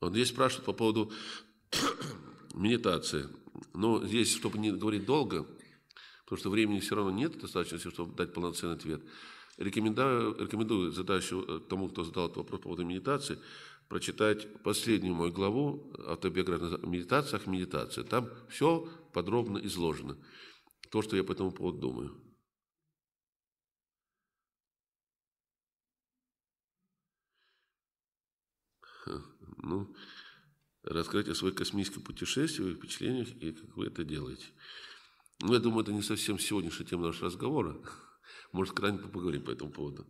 Он здесь спрашивает по поводу медитации. Но здесь, чтобы не говорить долго, потому что времени все равно нет достаточно, чтобы дать полноценный ответ, рекомендую, рекомендую задачу э, тому, кто задал этот вопрос по поводу медитации, прочитать последнюю мою главу автобиографии о медитациях, медитация. Там все подробно изложено. То, что я по этому поводу думаю. Huh ну, рассказать о своих космических путешествиях, впечатлениях и как вы это делаете. Ну, я думаю, это не совсем сегодняшняя тема нашего разговора. Может, крайне поговорим по этому поводу.